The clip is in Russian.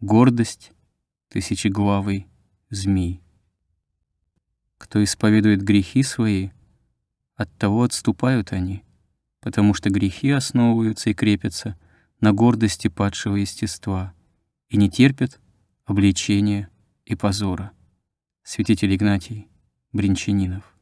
гордость тысячеглавый змей. Кто исповедует грехи свои, от того отступают они, потому что грехи основываются и крепятся на гордости падшего естества и не терпят обличения и позора. Святитель Игнатий Бринчанинов.